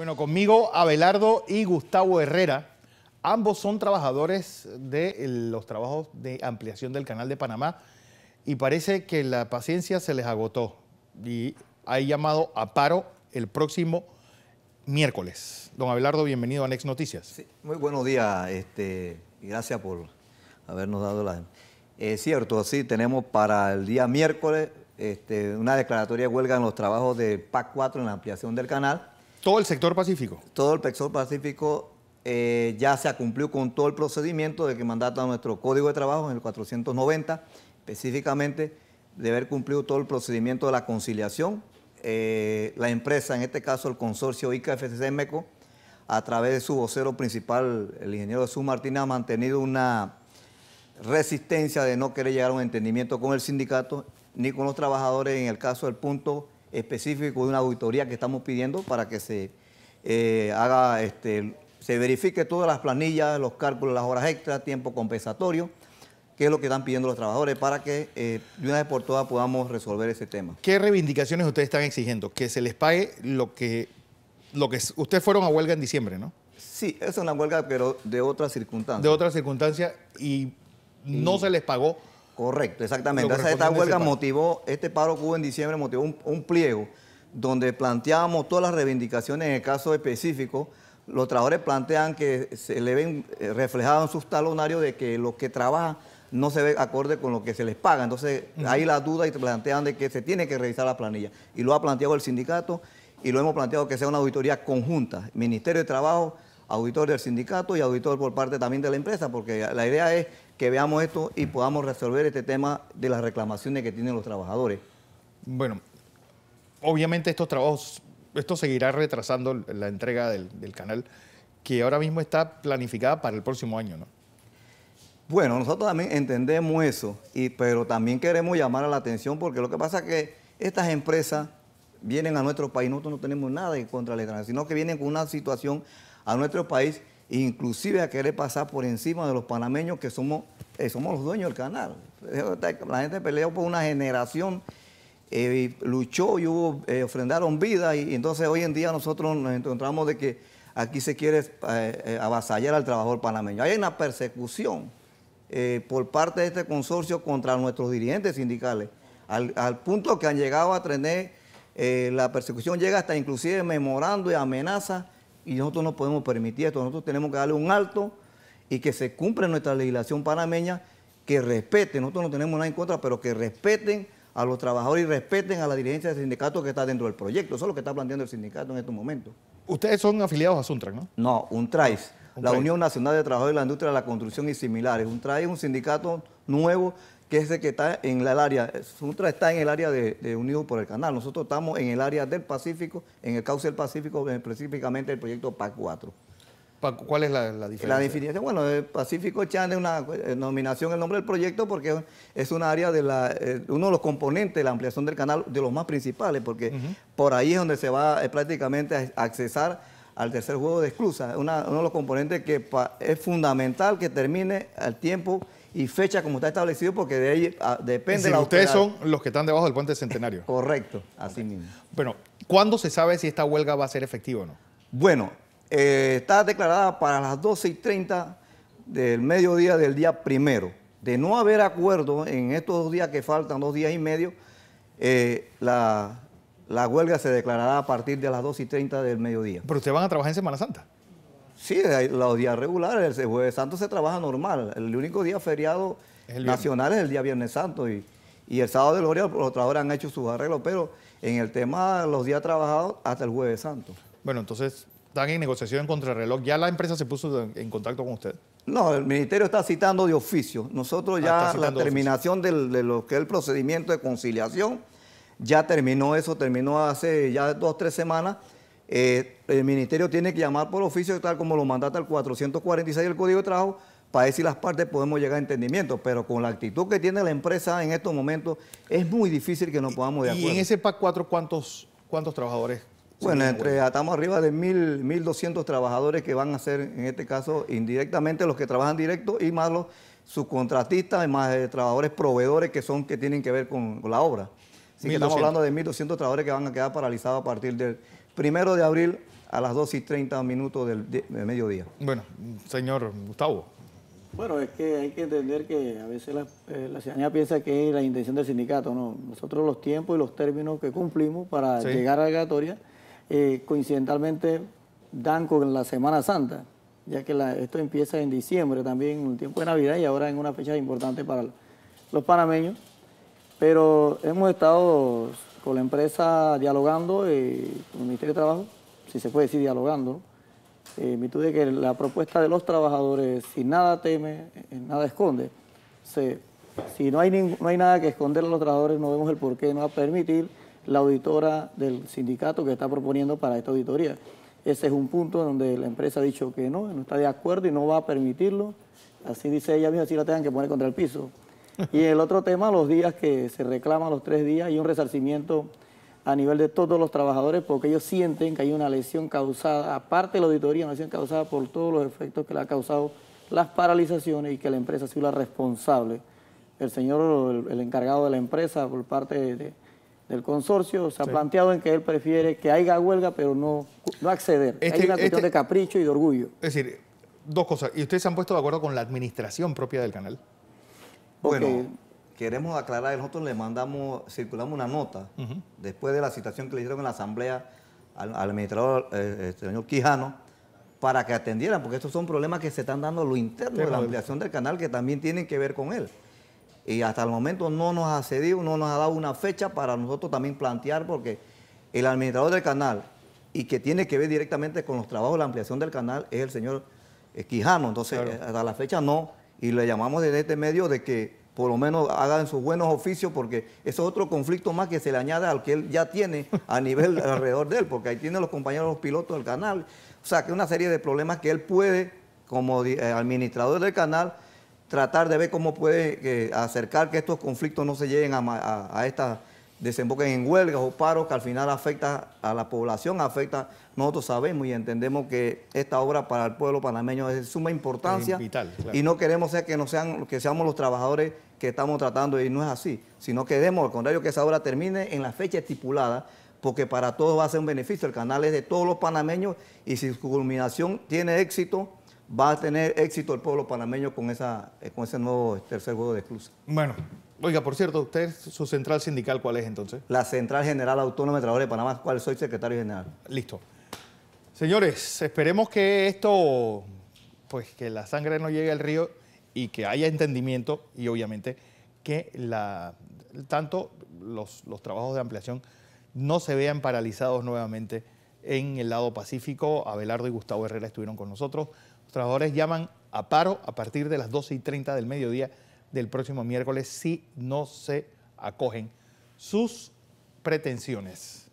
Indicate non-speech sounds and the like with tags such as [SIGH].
Bueno, conmigo Abelardo y Gustavo Herrera. Ambos son trabajadores de los trabajos de ampliación del Canal de Panamá y parece que la paciencia se les agotó y hay llamado a paro el próximo miércoles. Don Abelardo, bienvenido a Next Noticias. muy buenos días este, gracias por habernos dado la... Es cierto, sí, tenemos para el día miércoles este, una declaratoria de huelga en los trabajos de PAC 4 en la ampliación del canal ¿Todo el sector pacífico? Todo el sector pacífico eh, ya se ha cumplido con todo el procedimiento de que mandata nuestro Código de Trabajo en el 490, específicamente de haber cumplido todo el procedimiento de la conciliación. Eh, la empresa, en este caso el consorcio ica meco a través de su vocero principal, el ingeniero Jesús Martínez, ha mantenido una resistencia de no querer llegar a un entendimiento con el sindicato ni con los trabajadores en el caso del punto específico de una auditoría que estamos pidiendo para que se eh, haga, este, se verifique todas las planillas, los cálculos, las horas extras, tiempo compensatorio, que es lo que están pidiendo los trabajadores para que eh, de una vez por todas podamos resolver ese tema. ¿Qué reivindicaciones ustedes están exigiendo? Que se les pague lo que, lo que ustedes fueron a huelga en diciembre, ¿no? Sí, es una huelga, pero de otra circunstancia. De otra circunstancia y no se les pagó Correcto, exactamente. esta huelga motivó, este paro que hubo en diciembre motivó un, pliego donde planteábamos todas las reivindicaciones en el caso específico. Los trabajadores plantean que se le ven eh, reflejado en sus talonarios de que los que trabajan no se ve acorde con lo que se les paga. Entonces, ahí la duda y plantean de que se tiene que revisar la planilla. Y lo ha planteado el sindicato y lo hemos planteado que sea una auditoría conjunta, Ministerio de Trabajo, auditor del sindicato y auditor por parte también de la empresa, porque la idea es que veamos esto y podamos resolver este tema de las reclamaciones que tienen los trabajadores. Bueno, obviamente estos trabajos, esto seguirá retrasando la entrega del, canal, que ahora mismo está planificada para el próximo año, ¿no? Bueno, nosotros también entendemos eso, y, pero también queremos llamar a la atención porque lo que pasa es que estas empresas vienen a nuestro país, nosotros no tenemos nada en contra de la sino que vienen con una situación a nuestro país inclusive a querer pasar por encima de los panameños que somos, eh, somos los dueños del canal. La gente peleó por una generación, eh, luchó y hubo, eh, ofrendaron vida y, entonces hoy en día nosotros nos encontramos de que aquí se quiere avasallar al trabajador panameño. Hay una persecución por parte de este consorcio contra nuestros dirigentes sindicales, al, al punto que han llegado a tener, la persecución llega hasta inclusive memorando y amenazas y nosotros no podemos permitir esto. Nosotros tenemos que darle un alto y que se cumpla nuestra legislación panameña, que respeten, nosotros no tenemos nada en contra, pero que respeten a los trabajadores y respeten a la dirigencia del sindicato que está dentro del proyecto. Eso es lo que está planteando el sindicato en estos momentos. Ustedes son afiliados a Suntra, ¿no? No, UNTRAIS, la Unión Nacional de Trabajadores de la Industria de la Construcción y similares. UNTRAIS es un sindicato nuevo que es el que está en el área, Sutra está en el área de, de Unido por el Canal. Nosotros estamos en el área del Pacífico, en el cauce del Pacífico, eh, específicamente el proyecto PAC 4. ¿Cuál es la, diferencia? La definición, bueno, el Pacífico Chan es una eh, nominación, el nombre del proyecto, porque es un área de la, eh, uno de los componentes de la ampliación del canal, de los más principales, porque por ahí es donde se va prácticamente a accesar al tercer juego de exclusas. uno de los componentes que es fundamental que termine al tiempo y fecha como está establecido porque de ahí ah, depende si la ustedes son los que están debajo del puente centenario. [LAUGHS] Correcto, así mismo. Bueno, ¿cuándo se sabe si esta huelga va a ser efectiva o no? Bueno, eh, está declarada para las 12 y 30 del mediodía del día primero. De no haber acuerdo en estos dos días que faltan, dos días y medio, eh, la, huelga se declarará a partir de las 2 y 30 del mediodía. Pero ustedes van a trabajar en Semana Santa. Sí, los días regulares, el jueves santo se trabaja normal. El único día feriado nacional es el día viernes santo y, y el sábado de gloria otra trabajadores han hecho sus arreglos, pero en el tema de los días trabajados hasta el jueves santo. Bueno, entonces están en negociación en contrarreloj, ¿Ya la empresa se puso en contacto con usted? No, el ministerio está citando de oficio. Nosotros ah, ya la terminación del, lo que es el procedimiento de conciliación, ya terminó eso, terminó hace ya dos, o tres semanas eh, el ministerio tiene que llamar por oficio, tal como lo mandata el 446 del Código de Trabajo, para decir las partes podemos llegar a entendimiento, pero con la actitud que tiene la empresa en estos momentos es muy difícil que nos podamos de acuerdo. ¿Y en ese PAC 4 cuántos, cuántos trabajadores? Bueno, entre, estamos arriba de 1.200 trabajadores que van a ser, en este caso, indirectamente los que trabajan directo y más los subcontratistas, más eh, trabajadores proveedores que son que tienen que ver con la obra. Así que estamos hablando de 1.200 trabajadores que van a quedar paralizados a partir del primero de abril a las 2 y 30 minutos del, mediodía. Bueno, señor Gustavo. Bueno, es que hay que entender que a veces eh, la, ciudadanía piensa que es la intención del sindicato, ¿no? Nosotros los tiempos y los términos que cumplimos para llegar a la gatoria eh, coincidentalmente dan con la Semana Santa, ya que esto empieza en diciembre también, en un tiempo de Navidad y ahora en una fecha importante para los panameños. Pero hemos estado con la empresa dialogando y eh, con el Ministerio de Trabajo, si se puede decir dialogando, eh, en eh, virtud de que la propuesta de los trabajadores, si nada teme, eh, nada esconde, si no hay, no hay nada que esconder a los trabajadores, no vemos el por qué no va a permitir la auditora del sindicato que está proponiendo para esta auditoría. Ese es un punto donde la empresa ha dicho que no, no está de acuerdo y no va a permitirlo. Así dice ella misma, así la tengan que poner contra el piso. Y el otro tema, los días que se reclaman, los tres días, hay un resarcimiento a nivel de todos los trabajadores porque ellos sienten que hay una lesión causada, aparte de la auditoría, una lesión causada por todos los efectos que le ha causado las paralizaciones y que la empresa ha sido la responsable. El señor, el, encargado de la empresa por parte del consorcio, se ha planteado en que él prefiere que haya huelga pero no, no acceder. hay este, una cuestión este de capricho y de orgullo. Es decir, dos cosas. ¿Y ustedes se han puesto de acuerdo con la administración propia del canal? Bueno, queremos aclarar, nosotros le mandamos, circulamos una nota después de la citación que le hicieron en la asamblea al, administrador, el eh, eh, este señor Quijano, para que atendieran, porque estos son problemas que se están dando lo interno de la ampliación del canal que también tienen que ver con él. Y hasta el momento no nos ha cedido, no nos ha dado una fecha para nosotros también plantear, porque el administrador del canal y que tiene que ver directamente con los trabajos de la ampliación del canal es el señor eh, Quijano. Entonces, hasta la fecha no y le llamamos desde este medio de que por lo menos hagan sus buenos oficios, porque es otro conflicto más que se le añade al que él ya tiene a nivel [LAUGHS] alrededor de él, porque ahí tiene los compañeros, los pilotos del canal. O sea, que una serie de problemas que él puede, como eh, administrador del canal, tratar de ver cómo puede eh, acercar que estos conflictos no se lleguen a, esta... a desemboquen en huelgas o paros que al final afecta a la población, afecta, nosotros sabemos y entendemos que esta obra para el pueblo panameño es de suma importancia y no queremos ser que, no sean, que seamos los trabajadores que estamos tratando y no es así, sino que demos, al contrario, que esa obra termine en la fecha estipulada porque para todos va a ser un beneficio, el canal es de todos los panameños y si su culminación tiene éxito, va a tener éxito el pueblo panameño con, esa, con ese nuevo tercer juego de exclusa. Bueno, Oiga, por cierto, ¿usted su central sindical cuál es entonces? La Central General Autónoma de Trabajadores de Panamá, ¿cuál soy secretario general. Listo. Señores, esperemos que esto, pues que la sangre no llegue al río y que haya entendimiento y obviamente que tanto los, los trabajos de ampliación no se vean paralizados nuevamente en el lado pacífico. Abelardo y Gustavo Herrera estuvieron con nosotros. Los trabajadores llaman a paro a partir de las 12 y 30 del mediodía del próximo miércoles si no se acogen sus pretensiones.